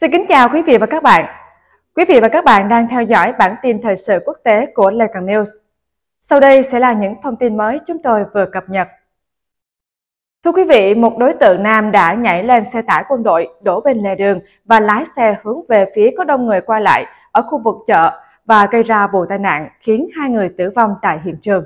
Xin kính chào quý vị và các bạn. Quý vị và các bạn đang theo dõi bản tin thời sự quốc tế của Lê Cần News. Sau đây sẽ là những thông tin mới chúng tôi vừa cập nhật. Thưa quý vị, một đối tượng nam đã nhảy lên xe tải quân đội đổ bên lề đường và lái xe hướng về phía có đông người qua lại ở khu vực chợ và gây ra vụ tai nạn khiến hai người tử vong tại hiện trường.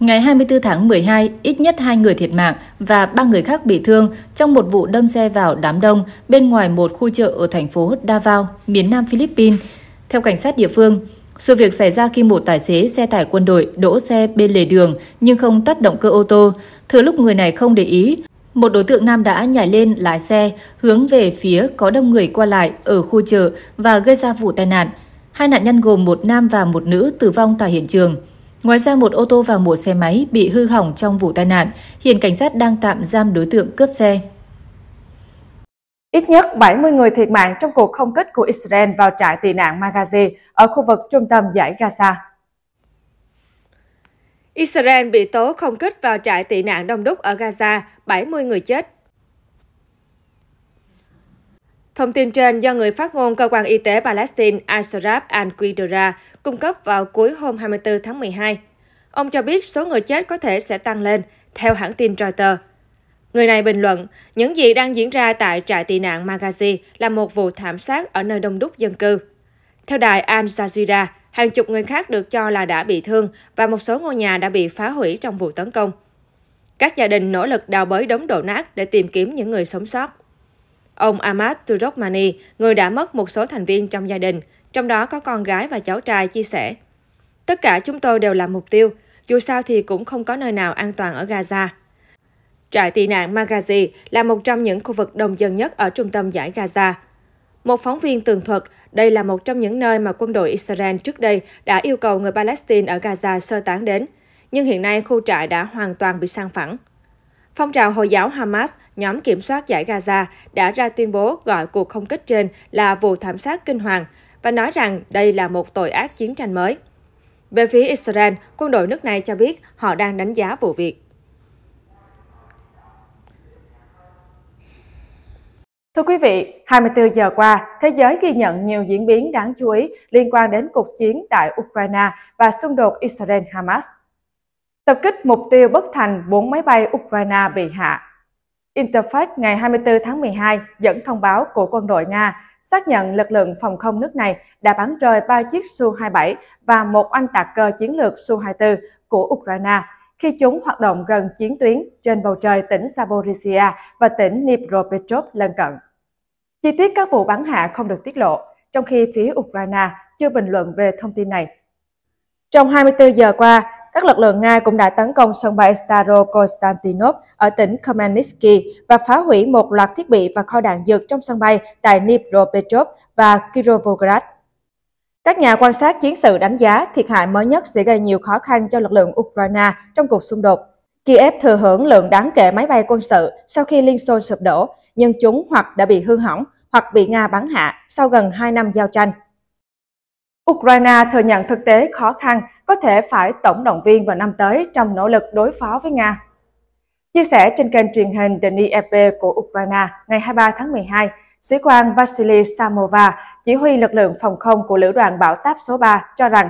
Ngày 24 tháng 12, ít nhất 2 người thiệt mạng và 3 người khác bị thương trong một vụ đâm xe vào đám đông bên ngoài một khu chợ ở thành phố Davao, miền nam Philippines. Theo cảnh sát địa phương, sự việc xảy ra khi một tài xế xe tải quân đội đỗ xe bên lề đường nhưng không tắt động cơ ô tô. Thừa lúc người này không để ý, một đối tượng nam đã nhảy lên lái xe hướng về phía có đông người qua lại ở khu chợ và gây ra vụ tai nạn. Hai nạn nhân gồm một nam và một nữ tử vong tại hiện trường. Ngoài ra, một ô tô và một xe máy bị hư hỏng trong vụ tai nạn. Hiện cảnh sát đang tạm giam đối tượng cướp xe. Ít nhất 70 người thiệt mạng trong cuộc không kích của Israel vào trại tị nạn Magazi ở khu vực trung tâm giải Gaza. Israel bị tố không kích vào trại tị nạn đông đúc ở Gaza, 70 người chết, Thông tin trên do người phát ngôn Cơ quan Y tế Palestine Ashraf Al-Qidra cung cấp vào cuối hôm 24 tháng 12. Ông cho biết số người chết có thể sẽ tăng lên, theo hãng tin Reuters. Người này bình luận, những gì đang diễn ra tại trại tị nạn Magazi là một vụ thảm sát ở nơi đông đúc dân cư. Theo đài Al Jazeera, hàng chục người khác được cho là đã bị thương và một số ngôi nhà đã bị phá hủy trong vụ tấn công. Các gia đình nỗ lực đào bới đống đổ nát để tìm kiếm những người sống sót. Ông Ahmad Turokmani, người đã mất một số thành viên trong gia đình, trong đó có con gái và cháu trai chia sẻ. Tất cả chúng tôi đều là mục tiêu, dù sao thì cũng không có nơi nào an toàn ở Gaza. Trại tị nạn Magazi là một trong những khu vực đông dân nhất ở trung tâm giải Gaza. Một phóng viên tường thuật, đây là một trong những nơi mà quân đội Israel trước đây đã yêu cầu người Palestine ở Gaza sơ tán đến. Nhưng hiện nay khu trại đã hoàn toàn bị sang phẳng. Phong trào Hồi giáo Hamas, nhóm kiểm soát giải Gaza, đã ra tuyên bố gọi cuộc không kích trên là vụ thảm sát kinh hoàng và nói rằng đây là một tội ác chiến tranh mới. Về phía Israel, quân đội nước này cho biết họ đang đánh giá vụ việc. Thưa quý vị, 24 giờ qua, thế giới ghi nhận nhiều diễn biến đáng chú ý liên quan đến cuộc chiến tại Ukraine và xung đột Israel-Hamas. Tập kích mục tiêu bất thành 4 máy bay Ukraine bị hạ. Interfax ngày 24 tháng 12 dẫn thông báo của quân đội Nga xác nhận lực lượng phòng không nước này đã bắn rơi 3 chiếc Su-27 và một anh tạc cơ chiến lược Su-24 của Ukraine khi chúng hoạt động gần chiến tuyến trên bầu trời tỉnh Zaporizhia và tỉnh Dnipropetrovsk lân cận. Chi tiết các vụ bắn hạ không được tiết lộ, trong khi phía Ukraine chưa bình luận về thông tin này. Trong 24 giờ qua, các lực lượng Nga cũng đã tấn công sân bay Starokonstantinov ở tỉnh Khmelnytsky và phá hủy một loạt thiết bị và kho đạn dược trong sân bay tại Dnipropetrovsk và Kirovograd. Các nhà quan sát chiến sự đánh giá thiệt hại mới nhất sẽ gây nhiều khó khăn cho lực lượng Ukraine trong cuộc xung đột. Kiev thừa hưởng lượng đáng kể máy bay quân sự sau khi Liên Xô sụp đổ, nhưng chúng hoặc đã bị hư hỏng hoặc bị Nga bắn hạ sau gần 2 năm giao tranh. Ukraine thừa nhận thực tế khó khăn có thể phải tổng động viên vào năm tới trong nỗ lực đối phó với Nga. Chia sẻ trên kênh truyền hình DNIEP e của Ukraine ngày 23 tháng 12, sĩ quan Vasily Samova, chỉ huy lực lượng phòng không của Lữ đoàn bão táp số 3, cho rằng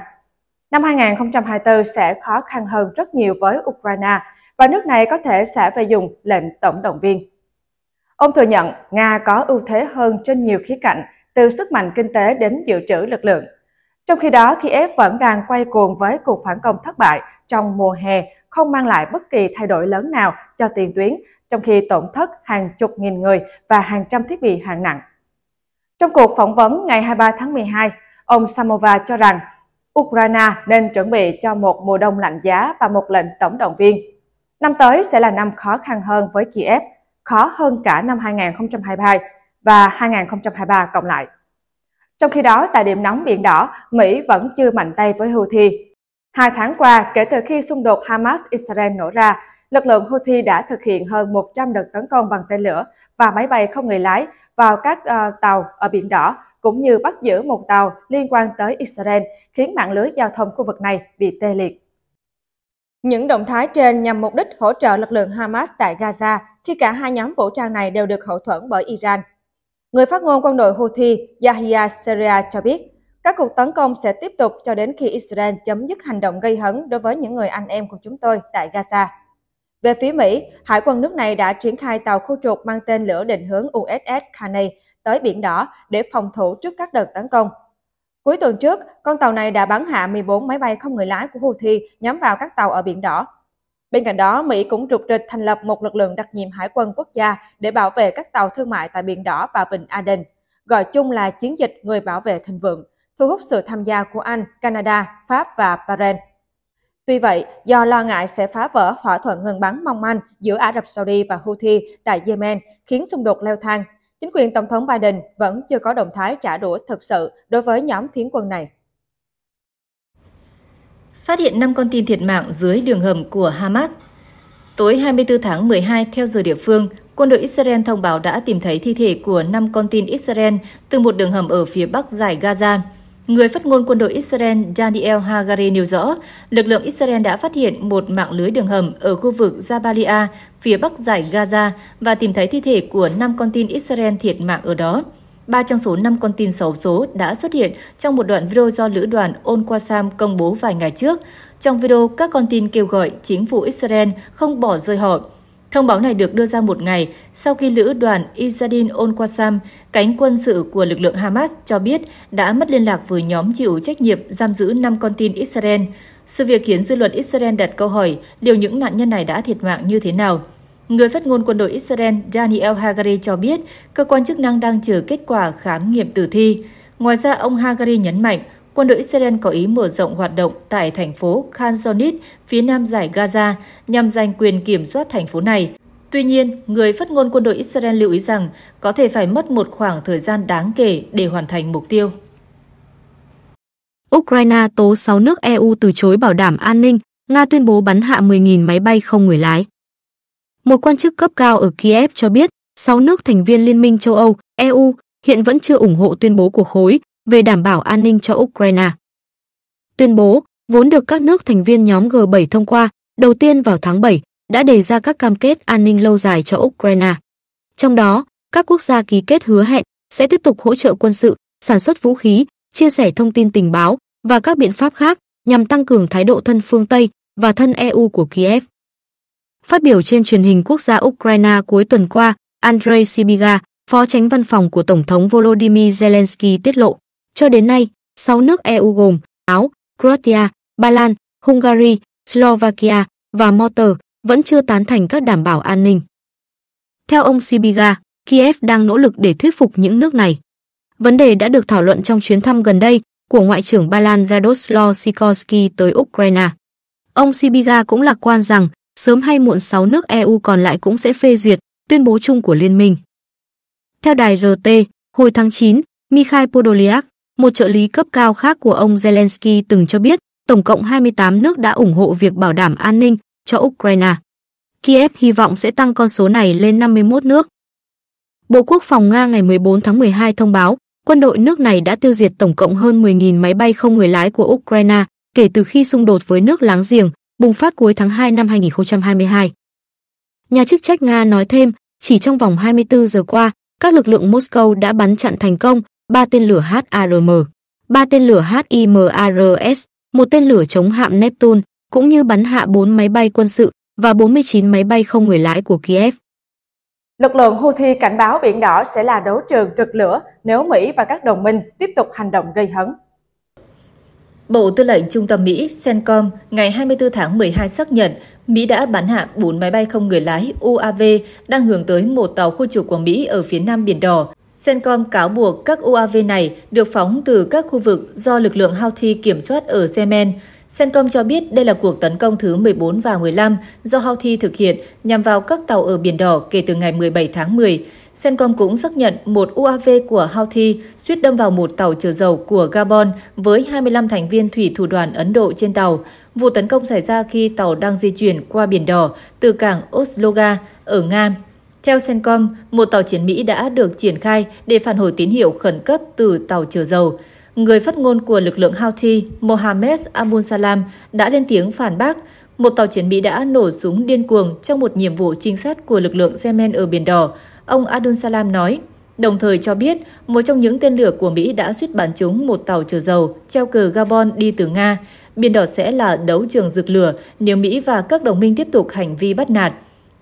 năm 2024 sẽ khó khăn hơn rất nhiều với Ukraine và nước này có thể sẽ phải dùng lệnh tổng động viên. Ông thừa nhận Nga có ưu thế hơn trên nhiều khía cạnh, từ sức mạnh kinh tế đến dự trữ lực lượng. Trong khi đó, Kiev vẫn đang quay cuồng với cuộc phản công thất bại trong mùa hè, không mang lại bất kỳ thay đổi lớn nào cho tiền tuyến, trong khi tổn thất hàng chục nghìn người và hàng trăm thiết bị hạng nặng. Trong cuộc phỏng vấn ngày 23 tháng 12, ông Samova cho rằng Ukraine nên chuẩn bị cho một mùa đông lạnh giá và một lệnh tổng động viên. Năm tới sẽ là năm khó khăn hơn với Kiev, khó hơn cả năm 2022 và 2023 cộng lại. Trong khi đó, tại điểm nóng Biển Đỏ, Mỹ vẫn chưa mạnh tay với Houthi. Hai tháng qua, kể từ khi xung đột Hamas-Israel nổ ra, lực lượng Houthi đã thực hiện hơn 100 đợt tấn công bằng tên lửa và máy bay không người lái vào các uh, tàu ở Biển Đỏ, cũng như bắt giữ một tàu liên quan tới Israel, khiến mạng lưới giao thông khu vực này bị tê liệt. Những động thái trên nhằm mục đích hỗ trợ lực lượng Hamas tại Gaza khi cả hai nhóm vũ trang này đều được hậu thuẫn bởi Iran. Người phát ngôn quân đội Houthi Yahya Seria cho biết, các cuộc tấn công sẽ tiếp tục cho đến khi Israel chấm dứt hành động gây hấn đối với những người anh em của chúng tôi tại Gaza. Về phía Mỹ, Hải quân nước này đã triển khai tàu khu trục mang tên lửa định hướng USS Carney tới Biển Đỏ để phòng thủ trước các đợt tấn công. Cuối tuần trước, con tàu này đã bắn hạ 14 máy bay không người lái của Houthi nhắm vào các tàu ở Biển Đỏ Bên cạnh đó, Mỹ cũng trục trịch thành lập một lực lượng đặc nhiệm hải quân quốc gia để bảo vệ các tàu thương mại tại Biển Đỏ và Vịnh Aden, gọi chung là chiến dịch Người bảo vệ thịnh vượng, thu hút sự tham gia của Anh, Canada, Pháp và Bahrain. Tuy vậy, do lo ngại sẽ phá vỡ thỏa thuận ngừng bắn mong manh giữa Ả Rập Saudi và Houthi tại Yemen khiến xung đột leo thang, chính quyền Tổng thống Biden vẫn chưa có động thái trả đũa thực sự đối với nhóm phiến quân này phát hiện 5 con tin thiệt mạng dưới đường hầm của Hamas. Tối 24 tháng 12, theo giờ địa phương, quân đội Israel thông báo đã tìm thấy thi thể của 5 con tin Israel từ một đường hầm ở phía bắc giải Gaza. Người phát ngôn quân đội Israel Daniel Hagari nêu rõ, lực lượng Israel đã phát hiện một mạng lưới đường hầm ở khu vực Jabalia, phía bắc giải Gaza và tìm thấy thi thể của 5 con tin Israel thiệt mạng ở đó. 3 trong số 5 con tin xấu số đã xuất hiện trong một đoạn video do lữ đoàn Onquasam công bố vài ngày trước. Trong video, các con tin kêu gọi chính phủ Israel không bỏ rơi họ. Thông báo này được đưa ra một ngày sau khi lữ đoàn Izadin Onquasam, cánh quân sự của lực lượng Hamas, cho biết đã mất liên lạc với nhóm chịu trách nhiệm giam giữ 5 con tin Israel. Sự việc khiến dư luận Israel đặt câu hỏi liệu những nạn nhân này đã thiệt mạng như thế nào. Người phát ngôn quân đội Israel Daniel Hagari cho biết cơ quan chức năng đang chờ kết quả khám nghiệm tử thi. Ngoài ra, ông Hagari nhấn mạnh quân đội Israel có ý mở rộng hoạt động tại thành phố Khan Yunis, phía nam giải Gaza, nhằm giành quyền kiểm soát thành phố này. Tuy nhiên, người phát ngôn quân đội Israel lưu ý rằng có thể phải mất một khoảng thời gian đáng kể để hoàn thành mục tiêu. Ukraine tố 6 nước EU từ chối bảo đảm an ninh, Nga tuyên bố bắn hạ 10.000 máy bay không người lái. Một quan chức cấp cao ở Kiev cho biết, 6 nước thành viên Liên minh châu Âu, EU hiện vẫn chưa ủng hộ tuyên bố của khối về đảm bảo an ninh cho Ukraine. Tuyên bố, vốn được các nước thành viên nhóm G7 thông qua đầu tiên vào tháng 7, đã đề ra các cam kết an ninh lâu dài cho Ukraine. Trong đó, các quốc gia ký kết hứa hẹn sẽ tiếp tục hỗ trợ quân sự, sản xuất vũ khí, chia sẻ thông tin tình báo và các biện pháp khác nhằm tăng cường thái độ thân phương Tây và thân EU của Kiev. Phát biểu trên truyền hình quốc gia Ukraine cuối tuần qua, Andrei Sibiga, phó tránh văn phòng của Tổng thống Volodymyr Zelensky tiết lộ, cho đến nay, 6 nước EU gồm Áo, Croatia, Ba Lan, Hungary, Slovakia và motor vẫn chưa tán thành các đảm bảo an ninh. Theo ông Sibiga, Kiev đang nỗ lực để thuyết phục những nước này. Vấn đề đã được thảo luận trong chuyến thăm gần đây của Ngoại trưởng Ba Lan Radoslaw Sikorski tới Ukraine. Ông Sibiga cũng lạc quan rằng sớm hay muộn sáu nước EU còn lại cũng sẽ phê duyệt tuyên bố chung của liên minh. Theo đài RT, hồi tháng 9, Mikhail Podolyak, một trợ lý cấp cao khác của ông Zelensky từng cho biết, tổng cộng 28 nước đã ủng hộ việc bảo đảm an ninh cho Ukraine. Kiev hy vọng sẽ tăng con số này lên 51 nước. Bộ Quốc phòng Nga ngày 14 tháng 12 thông báo, quân đội nước này đã tiêu diệt tổng cộng hơn 10.000 máy bay không người lái của Ukraine kể từ khi xung đột với nước láng giềng bùng phát cuối tháng 2 năm 2022. Nhà chức trách Nga nói thêm, chỉ trong vòng 24 giờ qua, các lực lượng Moscow đã bắn chặn thành công ba tên lửa HARM, ba tên lửa HIMARS, một tên lửa chống hạm Neptune, cũng như bắn hạ 4 máy bay quân sự và 49 máy bay không người lái của Kiev. Lực lượng Houthi cảnh báo Biển Đỏ sẽ là đấu trường trực lửa nếu Mỹ và các đồng minh tiếp tục hành động gây hấn. Bộ Tư lệnh Trung tâm Mỹ CENTCOM ngày 24 tháng 12 xác nhận Mỹ đã bắn hạ 4 máy bay không người lái UAV đang hướng tới một tàu khu trục của Mỹ ở phía nam Biển Đỏ. CENTCOM cáo buộc các UAV này được phóng từ các khu vực do lực lượng Houthi kiểm soát ở Yemen. Sencom cho biết đây là cuộc tấn công thứ 14 và 15 do Houthi thực hiện nhằm vào các tàu ở Biển Đỏ kể từ ngày 17 tháng 10. Sencom cũng xác nhận một UAV của Houthi suýt đâm vào một tàu chở dầu của Gabon với 25 thành viên thủy thủ đoàn Ấn Độ trên tàu. Vụ tấn công xảy ra khi tàu đang di chuyển qua Biển Đỏ từ cảng Osloga ở Nga theo Sencom, một tàu chiến Mỹ đã được triển khai để phản hồi tín hiệu khẩn cấp từ tàu chở dầu người phát ngôn của lực lượng Houthi Mohammed Abul Salam đã lên tiếng phản bác một tàu chiến Mỹ đã nổ súng điên cuồng trong một nhiệm vụ trinh sát của lực lượng Yemen ở Biển Đỏ, ông Abdul Salam nói, đồng thời cho biết một trong những tên lửa của Mỹ đã suýt bắn trúng một tàu chở dầu treo cờ Gabon đi từ Nga. Biển Đỏ sẽ là đấu trường rực lửa nếu Mỹ và các đồng minh tiếp tục hành vi bắt nạt.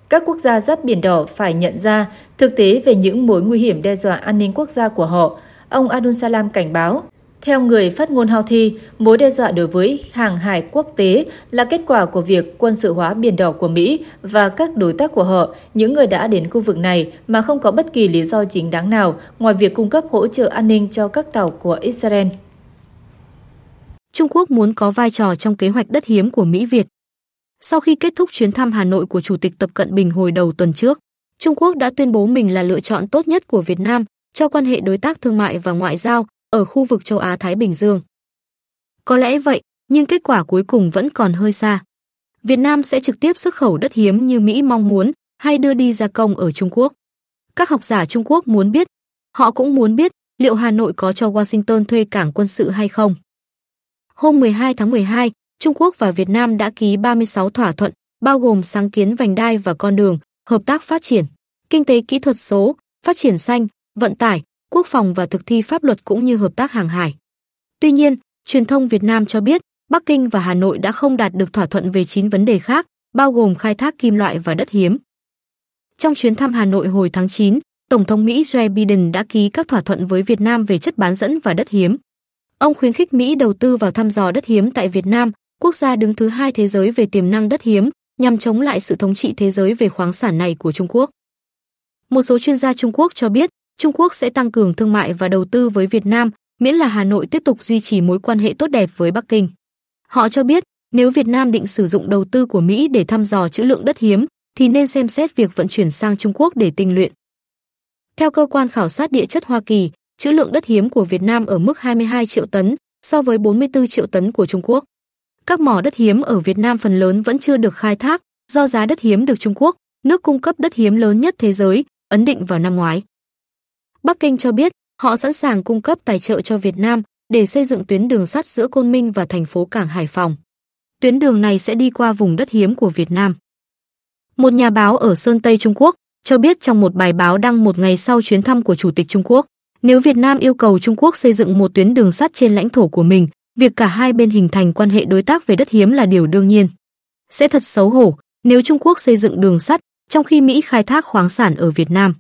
Các quốc gia giáp Biển Đỏ phải nhận ra thực tế về những mối nguy hiểm đe dọa an ninh quốc gia của họ, ông Abdul Salam cảnh báo. Theo người phát ngôn Houthi, mối đe dọa đối với hàng hải quốc tế là kết quả của việc quân sự hóa Biển Đỏ của Mỹ và các đối tác của họ, những người đã đến khu vực này mà không có bất kỳ lý do chính đáng nào ngoài việc cung cấp hỗ trợ an ninh cho các tàu của Israel. Trung Quốc muốn có vai trò trong kế hoạch đất hiếm của Mỹ-Việt. Sau khi kết thúc chuyến thăm Hà Nội của Chủ tịch Tập Cận Bình hồi đầu tuần trước, Trung Quốc đã tuyên bố mình là lựa chọn tốt nhất của Việt Nam cho quan hệ đối tác thương mại và ngoại giao ở khu vực châu Á Thái Bình Dương. Có lẽ vậy, nhưng kết quả cuối cùng vẫn còn hơi xa. Việt Nam sẽ trực tiếp xuất khẩu đất hiếm như Mỹ mong muốn hay đưa đi gia công ở Trung Quốc. Các học giả Trung Quốc muốn biết, họ cũng muốn biết liệu Hà Nội có cho Washington thuê cảng quân sự hay không. Hôm 12 tháng 12, Trung Quốc và Việt Nam đã ký 36 thỏa thuận, bao gồm sáng kiến vành đai và con đường, hợp tác phát triển, kinh tế kỹ thuật số, phát triển xanh, vận tải, quốc phòng và thực thi pháp luật cũng như hợp tác hàng hải. Tuy nhiên, truyền thông Việt Nam cho biết, Bắc Kinh và Hà Nội đã không đạt được thỏa thuận về 9 vấn đề khác, bao gồm khai thác kim loại và đất hiếm. Trong chuyến thăm Hà Nội hồi tháng 9, Tổng thống Mỹ Joe Biden đã ký các thỏa thuận với Việt Nam về chất bán dẫn và đất hiếm. Ông khuyến khích Mỹ đầu tư vào thăm dò đất hiếm tại Việt Nam, quốc gia đứng thứ hai thế giới về tiềm năng đất hiếm, nhằm chống lại sự thống trị thế giới về khoáng sản này của Trung Quốc. Một số chuyên gia Trung Quốc cho biết, Trung Quốc sẽ tăng cường thương mại và đầu tư với Việt Nam, miễn là Hà Nội tiếp tục duy trì mối quan hệ tốt đẹp với Bắc Kinh. Họ cho biết, nếu Việt Nam định sử dụng đầu tư của Mỹ để thăm dò trữ lượng đất hiếm, thì nên xem xét việc vận chuyển sang Trung Quốc để tinh luyện. Theo cơ quan khảo sát địa chất Hoa Kỳ, trữ lượng đất hiếm của Việt Nam ở mức 22 triệu tấn so với 44 triệu tấn của Trung Quốc. Các mỏ đất hiếm ở Việt Nam phần lớn vẫn chưa được khai thác do giá đất hiếm được Trung Quốc, nước cung cấp đất hiếm lớn nhất thế giới, ấn định vào năm ngoái. Bắc Kinh cho biết họ sẵn sàng cung cấp tài trợ cho Việt Nam để xây dựng tuyến đường sắt giữa Côn Minh và thành phố Cảng Hải Phòng. Tuyến đường này sẽ đi qua vùng đất hiếm của Việt Nam. Một nhà báo ở Sơn Tây Trung Quốc cho biết trong một bài báo đăng một ngày sau chuyến thăm của Chủ tịch Trung Quốc, nếu Việt Nam yêu cầu Trung Quốc xây dựng một tuyến đường sắt trên lãnh thổ của mình, việc cả hai bên hình thành quan hệ đối tác về đất hiếm là điều đương nhiên. Sẽ thật xấu hổ nếu Trung Quốc xây dựng đường sắt trong khi Mỹ khai thác khoáng sản ở Việt Nam.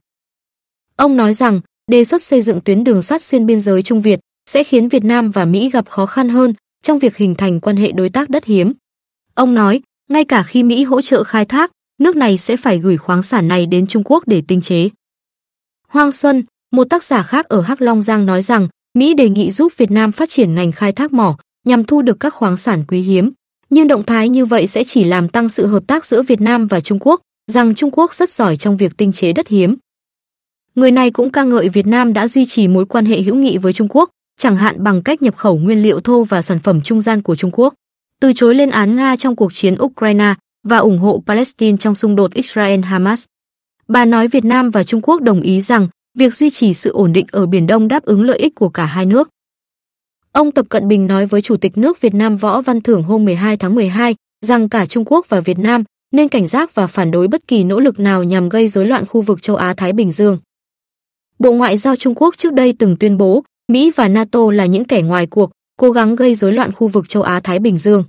Ông nói rằng đề xuất xây dựng tuyến đường sắt xuyên biên giới Trung Việt sẽ khiến Việt Nam và Mỹ gặp khó khăn hơn trong việc hình thành quan hệ đối tác đất hiếm. Ông nói, ngay cả khi Mỹ hỗ trợ khai thác, nước này sẽ phải gửi khoáng sản này đến Trung Quốc để tinh chế. Hoang Xuân, một tác giả khác ở Hắc Long Giang nói rằng, Mỹ đề nghị giúp Việt Nam phát triển ngành khai thác mỏ nhằm thu được các khoáng sản quý hiếm, nhưng động thái như vậy sẽ chỉ làm tăng sự hợp tác giữa Việt Nam và Trung Quốc, rằng Trung Quốc rất giỏi trong việc tinh chế đất hiếm. Người này cũng ca ngợi Việt Nam đã duy trì mối quan hệ hữu nghị với Trung Quốc, chẳng hạn bằng cách nhập khẩu nguyên liệu thô và sản phẩm trung gian của Trung Quốc, từ chối lên án Nga trong cuộc chiến Ukraine và ủng hộ Palestine trong xung đột Israel-Hamas. Bà nói Việt Nam và Trung Quốc đồng ý rằng việc duy trì sự ổn định ở Biển Đông đáp ứng lợi ích của cả hai nước. Ông Tập Cận Bình nói với Chủ tịch nước Việt Nam Võ Văn Thưởng hôm 12 tháng 12 rằng cả Trung Quốc và Việt Nam nên cảnh giác và phản đối bất kỳ nỗ lực nào nhằm gây rối loạn khu vực châu Á Thái Bình Dương. Bộ Ngoại giao Trung Quốc trước đây từng tuyên bố Mỹ và NATO là những kẻ ngoài cuộc, cố gắng gây rối loạn khu vực châu Á-Thái Bình Dương.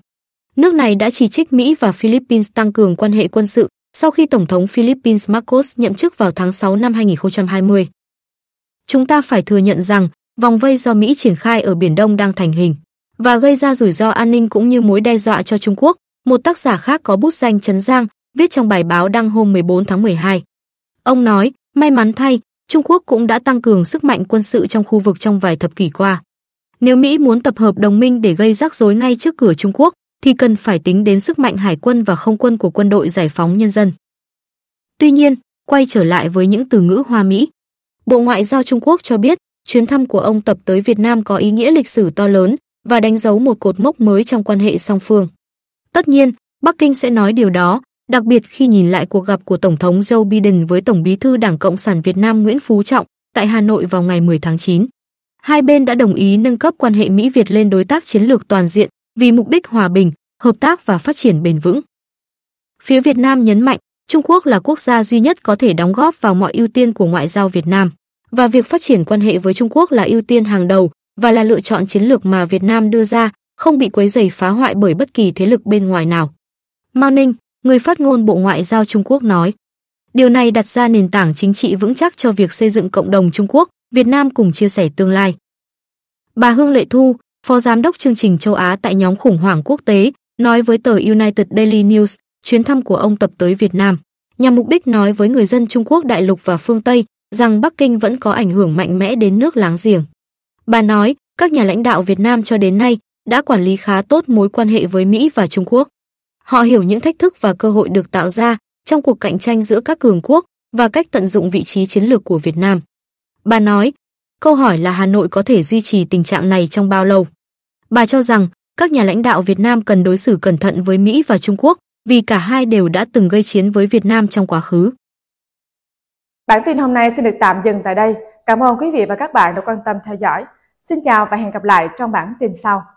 Nước này đã chỉ trích Mỹ và Philippines tăng cường quan hệ quân sự sau khi Tổng thống Philippines Marcos nhậm chức vào tháng 6 năm 2020. Chúng ta phải thừa nhận rằng vòng vây do Mỹ triển khai ở Biển Đông đang thành hình và gây ra rủi ro an ninh cũng như mối đe dọa cho Trung Quốc, một tác giả khác có bút danh Trấn Giang viết trong bài báo đăng hôm 14 tháng 12. Ông nói, may mắn thay, Trung Quốc cũng đã tăng cường sức mạnh quân sự trong khu vực trong vài thập kỷ qua. Nếu Mỹ muốn tập hợp đồng minh để gây rắc rối ngay trước cửa Trung Quốc, thì cần phải tính đến sức mạnh hải quân và không quân của quân đội giải phóng nhân dân. Tuy nhiên, quay trở lại với những từ ngữ hoa Mỹ. Bộ Ngoại giao Trung Quốc cho biết, chuyến thăm của ông Tập tới Việt Nam có ý nghĩa lịch sử to lớn và đánh dấu một cột mốc mới trong quan hệ song phương. Tất nhiên, Bắc Kinh sẽ nói điều đó đặc biệt khi nhìn lại cuộc gặp của Tổng thống Joe Biden với Tổng bí thư Đảng Cộng sản Việt Nam Nguyễn Phú Trọng tại Hà Nội vào ngày 10 tháng 9. Hai bên đã đồng ý nâng cấp quan hệ Mỹ-Việt lên đối tác chiến lược toàn diện vì mục đích hòa bình, hợp tác và phát triển bền vững. Phía Việt Nam nhấn mạnh, Trung Quốc là quốc gia duy nhất có thể đóng góp vào mọi ưu tiên của ngoại giao Việt Nam và việc phát triển quan hệ với Trung Quốc là ưu tiên hàng đầu và là lựa chọn chiến lược mà Việt Nam đưa ra, không bị quấy rầy phá hoại bởi bất kỳ thế lực bên ngoài nào. Mao Ninh người phát ngôn Bộ Ngoại giao Trung Quốc nói. Điều này đặt ra nền tảng chính trị vững chắc cho việc xây dựng cộng đồng Trung Quốc, Việt Nam cùng chia sẻ tương lai. Bà Hương Lệ Thu, Phó Giám đốc chương trình châu Á tại nhóm khủng hoảng quốc tế, nói với tờ United Daily News, chuyến thăm của ông tập tới Việt Nam, nhằm mục đích nói với người dân Trung Quốc đại lục và phương Tây rằng Bắc Kinh vẫn có ảnh hưởng mạnh mẽ đến nước láng giềng. Bà nói, các nhà lãnh đạo Việt Nam cho đến nay đã quản lý khá tốt mối quan hệ với Mỹ và Trung Quốc. Họ hiểu những thách thức và cơ hội được tạo ra trong cuộc cạnh tranh giữa các cường quốc và cách tận dụng vị trí chiến lược của Việt Nam. Bà nói, câu hỏi là Hà Nội có thể duy trì tình trạng này trong bao lâu? Bà cho rằng các nhà lãnh đạo Việt Nam cần đối xử cẩn thận với Mỹ và Trung Quốc vì cả hai đều đã từng gây chiến với Việt Nam trong quá khứ. Bản tin hôm nay xin được tạm dừng tại đây. Cảm ơn quý vị và các bạn đã quan tâm theo dõi. Xin chào và hẹn gặp lại trong bản tin sau.